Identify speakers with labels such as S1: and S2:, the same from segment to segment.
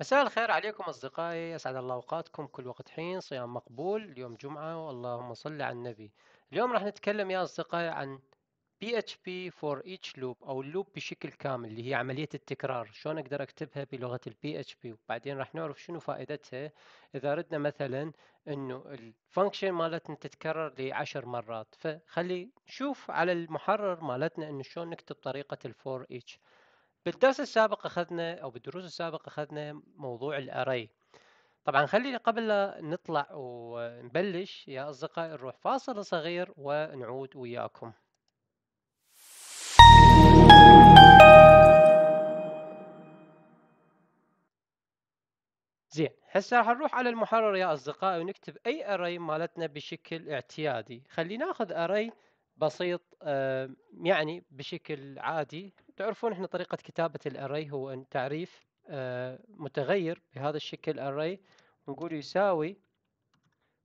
S1: مساء الخير عليكم أصدقائي أسعد الله أوقاتكم كل وقت حين صيام مقبول اليوم جمعة واللهم صل على النبي اليوم راح نتكلم يا أصدقائي عن PHP for each loop أو اللوب بشكل كامل اللي هي عملية التكرار شلون أقدر أكتبها بلغة ال PHP وبعدين راح نعرف شنو فائدتها إذا ردنا مثلا إنه الفانكشن مالتنا تتكرر لعشر مرات فخلي نشوف على المحرر مالتنا إنه شلون نكتب طريقة الفور ايتش بالدرس السابق أخذنا أو بالدروس السابقة أخذنا موضوع الأري طبعا خلينا قبل لا نطلع ونبلش يا أصدقائي نروح فاصل صغير ونعود وياكم زين هسه راح نروح على المحرر يا أصدقائي ونكتب أي أري مالتنا بشكل اعتيادي خلينا ناخذ أري بسيط آه، يعني بشكل عادي تعرفون احنا طريقة كتابة الاري هو ان تعريف آه، متغير بهذا الشكل array ونقول يساوي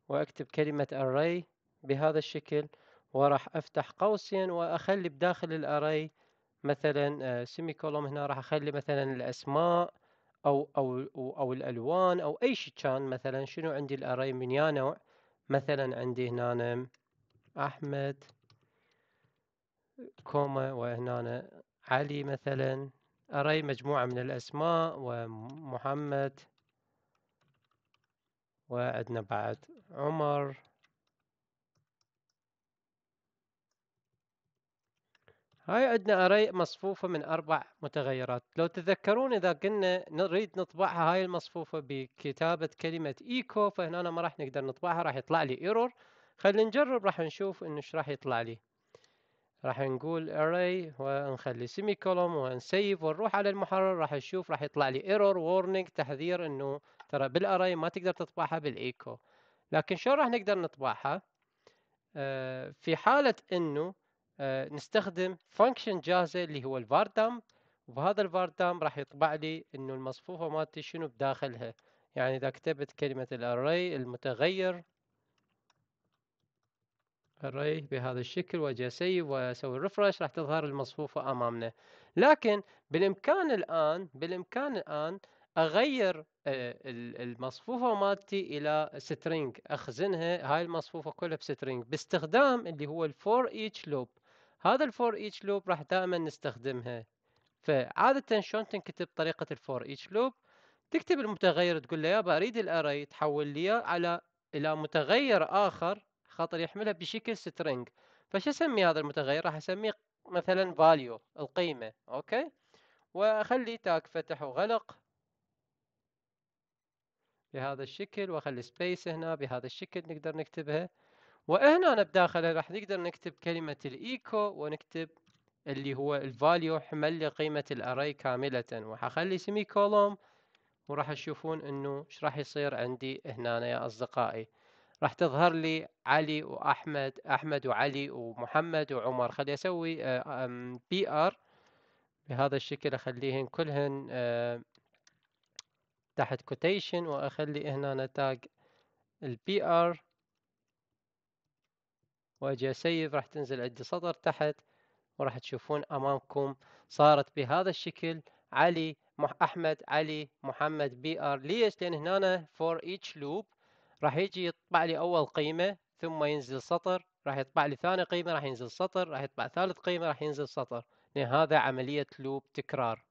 S1: واكتب كلمة array بهذا الشكل وراح افتح قوسين واخلي بداخل الاري مثلا سيمي آه، كولوم هنا راح اخلي مثلا الاسماء او او او الالوان او اي شيء كان مثلا شنو عندي الاري من يا نوع مثلا عندي هنا احمد كوما وهنا علي مثلا أري مجموعة من الأسماء ومحمد وعندنا بعد عمر هاي عندنا أري مصفوفة من أربع متغيرات لو تذكرون إذا قلنا نريد نطبعها هاي المصفوفة بكتابة كلمة إيكو فهنا ما راح نقدر نطبعها راح يطلع لي إيرور خلينا نجرب راح نشوف إنه إيش راح يطلع لي راح نقول array ونخلي سيمي كولوم ونسيف ونروح على المحرر راح نشوف راح يطلع لي ايرور وورنينج تحذير انه ترى بالاري ما تقدر تطبعها بالايكو لكن شلون راح نقدر نطبعها آه، في حالة انه آه، نستخدم فانكشن جاهزة اللي هو الفاردام وبهذا الفاردام راح يطبع لي انه المصفوفة مالتي شنو بداخلها يعني اذا كتبت كلمة الاري المتغير الري بهذا الشكل وجسيب واسوي ريفرش راح تظهر المصفوفة امامنا لكن بالامكان الان بالامكان الان اغير آه، المصفوفة مالتي الى سترينج اخزنها هاي المصفوفة كلها بسترينج باستخدام اللي هو الفور ايتش لوب هذا الفور ايتش لوب راح دائما نستخدمها فعادة شلون تنكتب طريقة الفور ايتش لوب تكتب المتغير تقول له يابا اريد الاري تحول لي على الى متغير اخر خاطر يحملها بشكل سترينج فش اسمي هذا المتغير راح اسميه مثلا فاليو القيمه اوكي واخلي تاك فتح وغلق بهذا الشكل واخلي سبيس هنا بهذا الشكل نقدر نكتبها وهنا انا بداخله راح نقدر نكتب كلمه الايكو ونكتب اللي هو الفاليو حمل لي قيمه الاري كامله وحخلي سيمي كولوم وراح تشوفون انه ايش راح يصير عندي هنا يا اصدقائي راح تظهر لي علي واحمد احمد وعلي ومحمد وعمر خلي اسوي آه، بي ار بهذا الشكل اخليهن كلهن آه، تحت كوتيشن واخلي هنا تاج البي ار واجي اسيف راح تنزل عندي سطر تحت وراح تشوفون امامكم صارت بهذا الشكل علي احمد علي محمد بي ار ليش لان هنا فور ايتش لوب راح يجي يطبع لي اول قيمه ثم ينزل سطر راح يطبع لي ثاني قيمه راح ينزل سطر راح يطبع ثالث قيمه راح ينزل سطر لان إيه، هذا عمليه لوب تكرار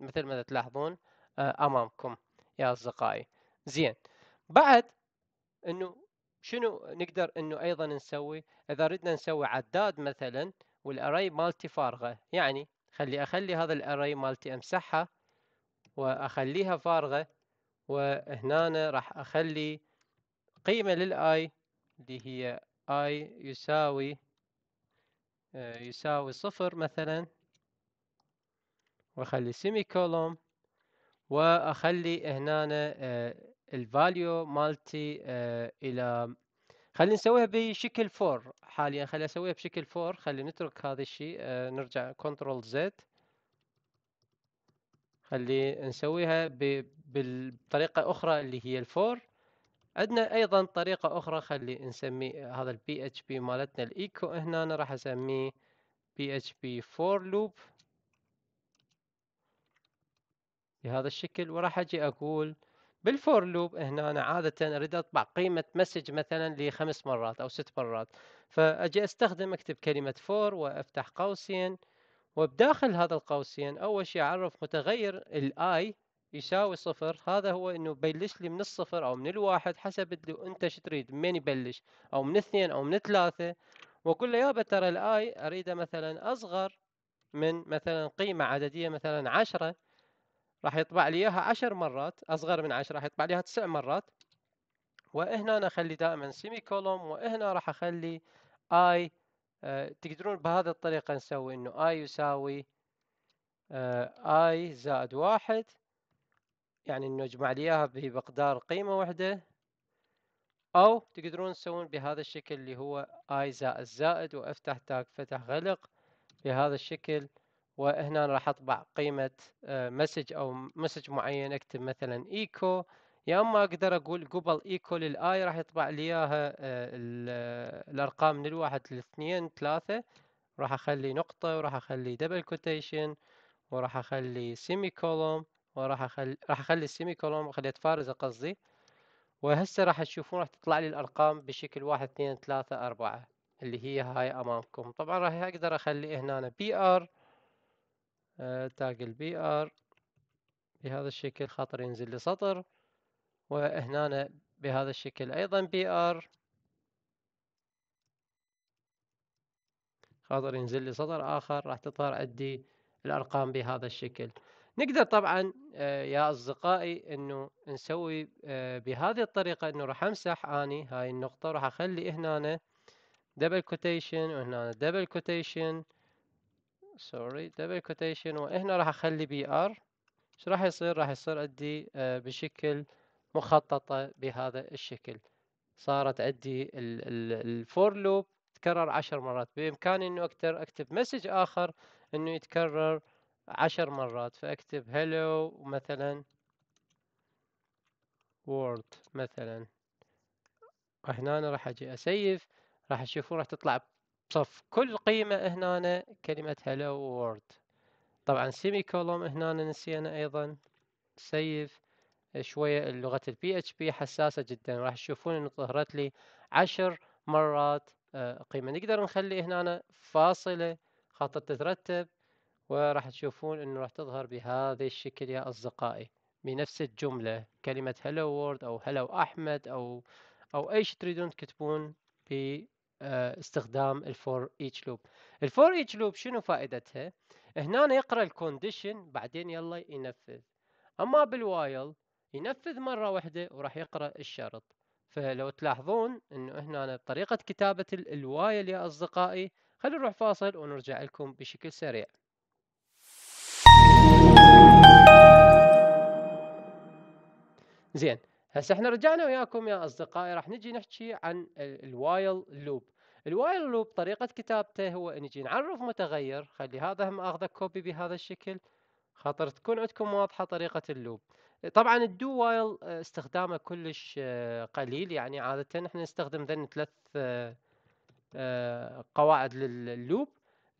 S1: مثل ما تلاحظون آه، امامكم يا اصدقائي زين بعد انه شنو نقدر انه ايضا نسوي اذا ردنا نسوي عداد مثلا والاري مالتي فارغه يعني خلي اخلي هذا الاري مالتي امسحها واخليها فارغه وهنا راح اخلي قيمة للاي اللي هي اي يساوي آه، يساوي صفر مثلا واخلي سيمي كولوم واخلي هنا آه، الفاليو مالتي آه، الى خلينا نسويها بشكل فور حاليا خلينا نسويها بشكل فور خلينا نترك هذا الشيء نرجع كنترول زد خلي نسويها بطريقة أخرى اللي هي الفور عندنا ايضا طريقه اخرى خلي نسمي هذا البي اتش بي مالتنا الايكو هنا أنا راح اسميه PHP for loop بهذا الشكل وراح اجي اقول بالفور لوب هنا أنا عادة أريد أطبع قيمة مسج مثلا لخمس مرات أو ست مرات فأجي أستخدم أكتب كلمة فور وأفتح قوسين وبداخل هذا القوسين أول شيء أعرف متغير الآي يساوي صفر هذا هو انه بلش لي من الصفر او من الواحد حسب اللي انت شو تريد من يبلش او من اثنين او من ثلاثه واقول له يابا ترى الاي اريده مثلا اصغر من مثلا قيمه عدديه مثلا 10 راح يطبع لي اياها 10 مرات اصغر من 10 راح يطبع لي اياها تسع مرات وهنا أنا اخلي دائما سيمي كولوم وهنا راح اخلي اي آه، تقدرون بهذه الطريقه نسوي انه اي يساوي آه، اي زائد واحد يعني انه اجمع لي اياها بمقدار قيمة واحدة او تقدرون تسوون بهذا الشكل اللي هو اي زائد زائد وافتح تاج فتح غلق بهذا الشكل وهنا راح اطبع قيمة مسج آه، او مسج معين اكتب مثلا ايكو يا اما اقدر اقول قبل ايكو للاي راح يطبع لي اياها آه، آه، الارقام من الواحد للاثنين ثلاثة راح اخلي نقطة وراح اخلي دبل كوتيشن وراح اخلي سيمي كولوم وراح اخلي راح اخلي السيمي كولون خليت فارزة قصدي وهسه راح تشوفون راح تطلع لي الارقام بشكل واحد اثنين ثلاثة اربعة اللي هي هاي امامكم طبعا راح اقدر اخلي هنا بي ار تاج آه، البي ار بهذا الشكل خاطر ينزل لي سطر وهنا بهذا الشكل ايضا بي ار خاطر ينزل لي سطر اخر راح تظهر عندي الارقام بهذا الشكل نقدر طبعا آه، يا أصدقائي أنه نسوي آه، بهذه الطريقة أنه راح أمسح أني هاي النقطة راح أخلي هنا دبل كوتيشن وهنا دبل كوتيشن سوري دبل كوتيشن وهنا راح أخلي بي آر ايش راح يصير راح يصير عندي آه، بشكل مخططة بهذا الشكل صارت عندي الفور لوب تكرر عشر مرات بإمكاني أنه أكتب مسج آخر أنه يتكرر عشر مرات فأكتب hello مثلا وورد مثلا هنا راح أجي أسيف راح تشوفون راح تطلع بصف كل قيمة هنا كلمة hello وورد طبعا سيمي كولوم هنا نسينا أيضا سيف شوية لغة البي اتش بي حساسة جدا راح تشوفون انه ظهرت لي عشر مرات آه، قيمة نقدر نخلي هنا فاصلة خاطر تترتب وراح تشوفون انه راح تظهر بهذا الشكل يا اصدقائي بنفس الجملة كلمة هلو وورد او هلو احمد او او اي تريدون تكتبون باستخدام الفور ايتش لوب الفور ايتش لوب شنو فائدتها هنا يقرا الكونديشن بعدين يلا ينفذ اما بالوايل ينفذ مرة واحدة وراح يقرا الشرط فلو تلاحظون انه هنا بطريقة كتابة الوايل يا اصدقائي خلينا نروح فاصل ونرجع لكم بشكل سريع زين هسه احنا رجعنا وياكم يا اصدقائي راح نجي نحكي عن الوايل لوب الوايل لوب طريقة كتابته هو نجي نعرف متغير خلي هذا هم اخذه كوبي بهذا الشكل خاطر تكون عندكم واضحة طريقة اللوب طبعا الدو وايل آه، استخدامه كلش آه، قليل يعني عادة احنا نستخدم ذن ثلاث آه، قواعد لللوب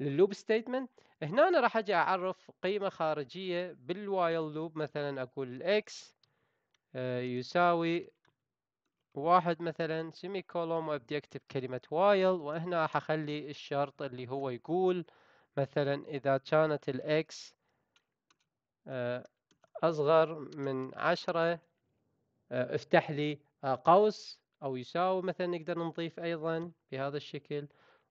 S1: لللوب ستيتمنت هنا راح اجي اعرف قيمة خارجية بالوايل لوب مثلا اقول الاكس آه، يساوي واحد مثلا سيمي كولوم وابدي اكتب كلمة وايل وهنا حخلي الشرط اللي هو يقول مثلا اذا كانت الاكس آه، اصغر من عشرة آه، افتح لي قوس او يساوي مثلا نقدر نضيف ايضا بهذا الشكل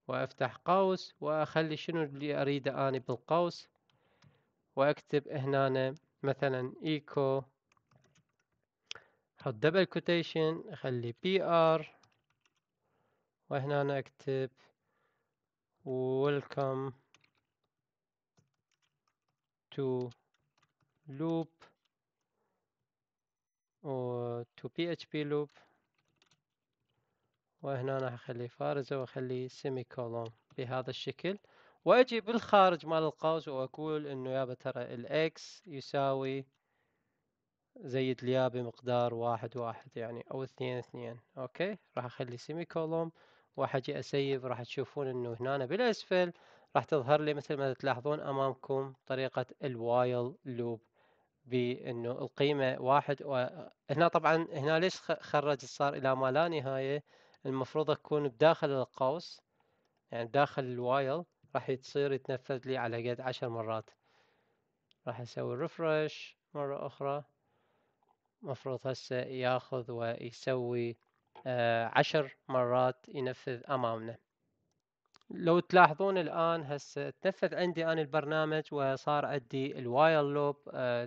S1: وافتح قوس واخلي شنو اللي اريده اني بالقوس واكتب هنا مثلا ايكو احط دبل كوتيشن اخلي بي ار وهنا أنا اكتب لوب و تو بي اتش بي لوب وهنا أنا اخلي فارزة واخلي سيمي كولوم بهذا الشكل واجي بالخارج مال القوس واقول انه يابا ترى الاكس يساوي زيد ليا بمقدار واحد واحد يعني أو اثنين اثنين أوكي راح أخلي سيمي كولوم راح أجي أسيب راح تشوفون إنه هنا بالأسفل راح تظهر لي مثل ما تلاحظون أمامكم طريقة الوايل لوب بانه القيمه واحد و... هنا طبعا هنا ليش خرج صار الى ما لا نهايه المفروض اكون بداخل القوس يعني داخل الوايل راح يتصير يتنفذ لي على قد عشر مرات راح اسوي ريفرش مره اخرى مفروض هسه ياخذ ويسوي آه، عشر مرات ينفذ أمامنا لو تلاحظون الآن هسه تنفذ عندي أنا البرنامج وصار عندي الواير لوب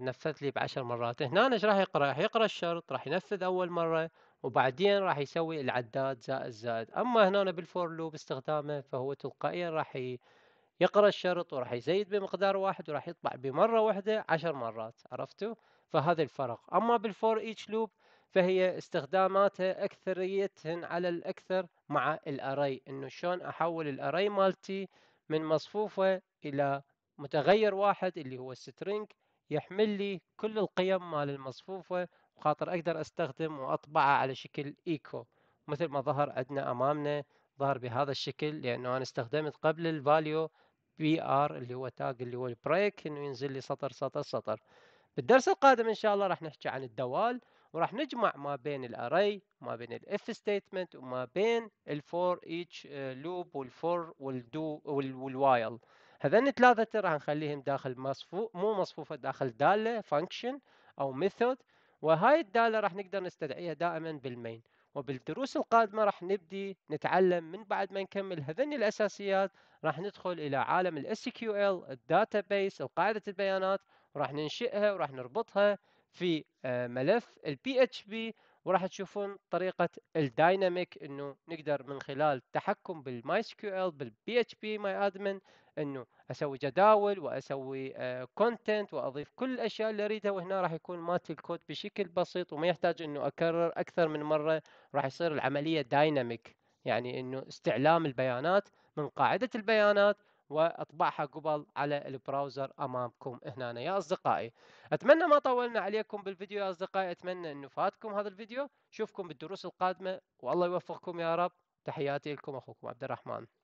S1: نفذ لي بعشر مرات هنا ايش راح يقرأ؟ راح يقرأ الشرط راح ينفذ أول مرة وبعدين راح يسوي العداد زائد زائد أما هنا بالفور لوب استخدامه فهو تلقائيا راح يقرأ الشرط وراح يزيد بمقدار واحد وراح يطبع بمرة واحدة عشر مرات عرفتوا؟ فهذا الفرق أما بالفور ايتش لوب فهي استخداماتها أكثريتهن على الأكثر مع الأري إنه شلون أحول الأري مالتي من مصفوفة إلى متغير واحد اللي هو سترينج يحمل لي كل القيم مال المصفوفة وخاطر أقدر أستخدم وأطبعه على شكل إيكو مثل ما ظهر عندنا أمامنا ظهر بهذا الشكل لأنه أنا استخدمت قبل الفاليو بي ار اللي هو تاج اللي هو البريك إنه ينزل لي سطر سطر سطر بالدرس القادم ان شاء الله راح نحكي عن الدوال وراح نجمع ما بين الاري ما بين الاف ستيتمنت وما بين الفور ايتش آه، لوب والفور والدو والوايل هذين الثلاثه راح نخليهم داخل مصفوف مو مصفوفه داخل داله فانكشن او ميثود وهاي الداله راح نقدر نستدعيها دائما بالمين وبالدروس القادمه راح نبدي نتعلم من بعد ما نكمل هذين الاساسيات راح ندخل الى عالم الاس كيو ال الداتا قاعده البيانات وراح ننشئها وراح نربطها في آه، ملف ال PHP وراح تشوفون طريقة الدايناميك انه نقدر من خلال التحكم بالماي اس كيو ال بالبي اتش بي ماي ادمن انه اسوي جداول واسوي كونتنت آه، واضيف كل الاشياء اللي اريدها وهنا راح يكون مات الكود بشكل بسيط وما يحتاج انه اكرر اكثر من مرة راح يصير العملية دايناميك يعني انه استعلام البيانات من قاعدة البيانات واطبعها قبل على البراوزر امامكم هنا يا اصدقائي اتمنى ما طولنا عليكم بالفيديو يا اصدقائي اتمنى انه فاتكم هذا الفيديو اشوفكم بالدروس القادمه والله يوفقكم يا رب تحياتي لكم اخوكم عبد الرحمن